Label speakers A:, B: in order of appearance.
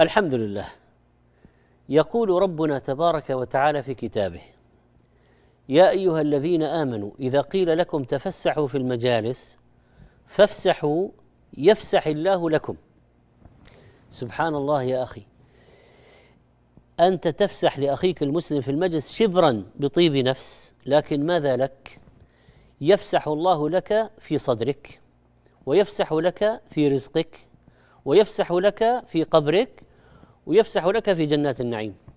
A: الحمد لله يقول ربنا تبارك وتعالى في كتابه يا ايها الذين امنوا اذا قيل لكم تفسحوا في المجالس فافسحوا يفسح الله لكم سبحان الله يا اخي انت تفسح لاخيك المسلم في المجلس شبرا بطيب نفس لكن ماذا لك يفسح الله لك في صدرك ويفسح لك في رزقك ويفسح لك في قبرك ويفسح لك في جنات النعيم